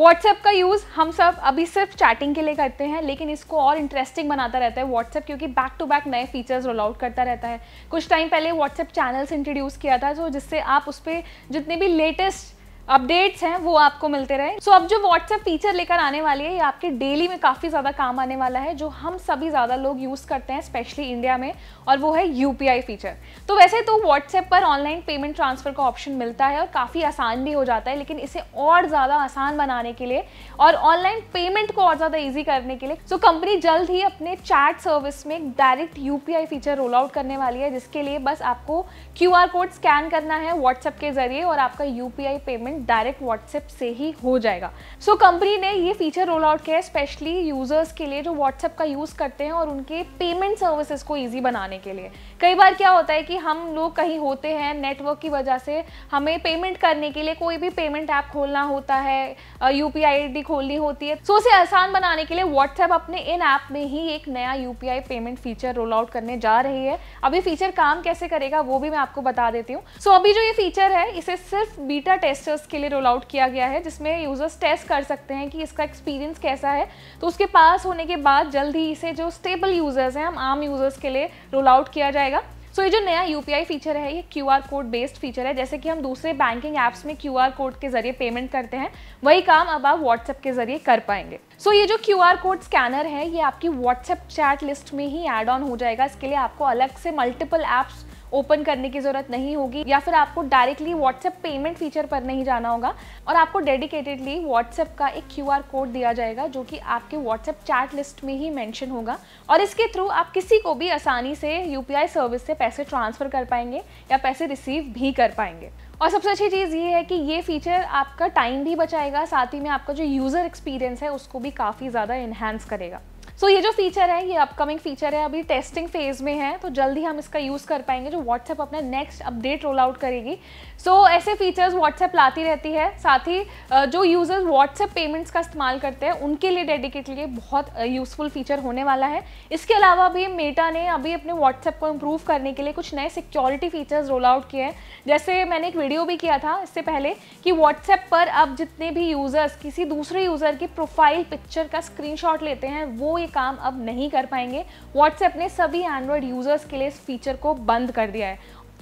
WhatsApp का use हम सब अभी सिर्फ चैटिंग के लिए करते हैं लेकिन इसको और इंटरेस्टिंग बनाता रहता है व्हाट्सएप क्योंकि बैक टू बैक नए फीचर्स रोल आउट करता रहता है कुछ टाइम पहले व्हाट्सएप चैनल्स इंट्रोड्यूस किया था जो जिससे आप उस पर जितने भी लेटेस्ट अपडेट्स हैं वो आपको मिलते रहे सो so, अब जो व्हाट्सएप फीचर लेकर आने वाली है ये आपके डेली में काफ़ी ज़्यादा काम आने वाला है जो हम सभी ज़्यादा लोग यूज़ करते हैं स्पेशली इंडिया में और वो है यू फीचर तो वैसे तो व्हाट्सएप पर ऑनलाइन पेमेंट ट्रांसफ़र का ऑप्शन मिलता है और काफ़ी आसान भी हो जाता है लेकिन इसे और ज़्यादा आसान बनाने के लिए और ऑनलाइन पेमेंट को और ज़्यादा ईजी करने के लिए सो so, कंपनी जल्द ही अपने चैट सर्विस में direct U feature roll out करने वाली है जिसके लिए बस आपको क्यू कोड स्कैन करना है व्हाट्सएप के जरिए और आपका U payment payment direct WhatsApp से ही हो जाएगा सो so, कंपनी ने ये फीचर रोल आउट किया है स्पेशली यूजर्स के लिए जो व्हाट्सएप का यूज़ करते हैं और उनके पेमेंट सर्विसेज को ईजी बनाने के लिए कई बार क्या होता है कि हम लोग कहीं होते हैं नेटवर्क की वजह से हमें पेमेंट करने के लिए कोई भी पेमेंट ऐप खोलना होता है यू पी खोलनी होती है सो so, उसे आसान बनाने के लिए व्हाट्सएप अपने इन ऐप में ही एक नया U payment feature roll out करने जा रही है अभी फीचर काम कैसे करेगा वो भी मैं आपको बता देती हूँ सो so, अभी जो ये फीचर है इसे सिर्फ बीटा टेस्टर्स यूज़र्स के लिए रोल आउट किया गया है जिसमें यूज़र्स टेस्ट कर सकते हैं कि इसका एक्सपीरियंस कैसा है तो उसके पास होने के बाद जल्द ही इसे जो स्टेबल यूज़र्स हैं हम आम यूज़र्स के लिए रोल आउट किया जाएगा सो so, ये जो नया यू फीचर है ये क्यू कोड बेस्ड फीचर है जैसे कि हम दूसरे बैंकिंग ऐप्स में क्यू कोड के जरिए पेमेंट करते हैं वही काम अब आप व्हाट्सएप के जरिए कर पाएंगे सो so, ये जो क्यू कोड स्कैनर है ये आपकी व्हाट्सएप चैट लिस्ट में ही एड ऑन हो जाएगा इसके लिए आपको अलग से मल्टीपल ऐप्स ओपन करने की ज़रूरत नहीं होगी या फिर आपको डायरेक्टली व्हाट्सएप पेमेंट फीचर पर नहीं जाना होगा और आपको डेडिकेटेडली व्हाट्सएप का एक क्यू कोड दिया जाएगा जो कि आपके व्हाट्सएप चैट लिस्ट में ही मैंशन होगा और इसके थ्रू आप किसी को भी आसानी से यू सर्विस से पैसे ट्रांसफ़र कर पाएंगे या पैसे रिसीव भी कर पाएंगे और सबसे अच्छी चीज़ ये है कि ये फीचर आपका टाइम भी बचाएगा साथ ही में आपका जो यूज़र एक्सपीरियंस है उसको भी काफ़ी ज़्यादा इन्हेंस करेगा सो so, ये जो फीचर है ये अपकमिंग फीचर है अभी टेस्टिंग फेज में है तो जल्दी हम इसका यूज़ कर पाएंगे जो व्हाट्सएप अपना नेक्स्ट अपडेट रोल आउट करेगी सो so, ऐसे फीचर्स व्हाट्सएप लाती रहती है साथ ही जो यूज़र्स व्हाट्सएप पेमेंट्स का इस्तेमाल करते हैं उनके लिए डेडिकेटली बहुत यूज़फुल फीचर होने वाला है इसके अलावा भी मेटा ने अभी अपने व्हाट्सएप को इम्प्रूव करने के लिए कुछ नए सिक्योरिटी फीचर्स रोल आउट किए हैं जैसे मैंने एक वीडियो भी किया था इससे पहले कि व्हाट्सएप पर अब जितने भी यूज़र्स किसी दूसरे यूज़र की प्रोफाइल पिक्चर का स्क्रीन लेते हैं वो एक काम अब नहीं कर पाएंगे व्हाट्सएप ने सभी एंड्रॉयड यूजर्स के लिए इस फीचर को बंद कर दिया है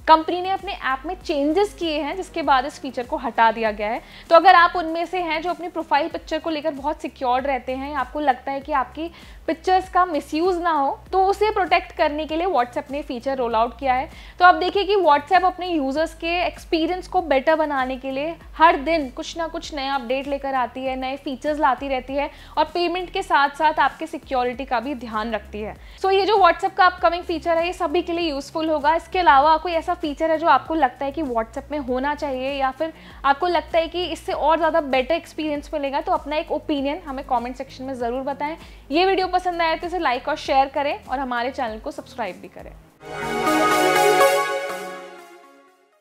कंपनी ने अपने ऐप में चेंजेस किए हैं जिसके बाद इस फीचर को हटा दिया गया है तो अगर आप उनमें से हैं जो अपनी प्रोफाइल पिक्चर को लेकर बहुत सिक्योर्ड रहते हैं आपको लगता है कि आपकी पिक्चर्स का मिसयूज ना हो तो उसे प्रोटेक्ट करने के लिए व्हाट्सएप ने फीचर रोल आउट किया है तो आप देखिए कि व्हाट्सएप अपने यूजर्स के एक्सपीरियंस को बेटर बनाने के लिए हर दिन कुछ ना कुछ नया अपडेट लेकर आती है नए फीचर्स लाती रहती है और पेमेंट के साथ साथ आपके सिक्योरिटी का भी ध्यान रखती है सो so, ये जो व्हाट्सएप का अपकमिंग फीचर है ये सभी के लिए यूजफुल होगा इसके अलावा कोई ऐसा फीचर है जो आपको लगता है कि व्हाट्सएप में होना चाहिए या फिर आपको लगता है कि इससे और ज़्यादा बेटर एक्सपीरियंस मिलेगा तो अपना एक ओपिनियन हमें कॉमेंट सेक्शन में ज़रूर बताएं ये वीडियो पसंद आया तो इसे लाइक और शेयर करें और हमारे चैनल को सब्सक्राइब भी करें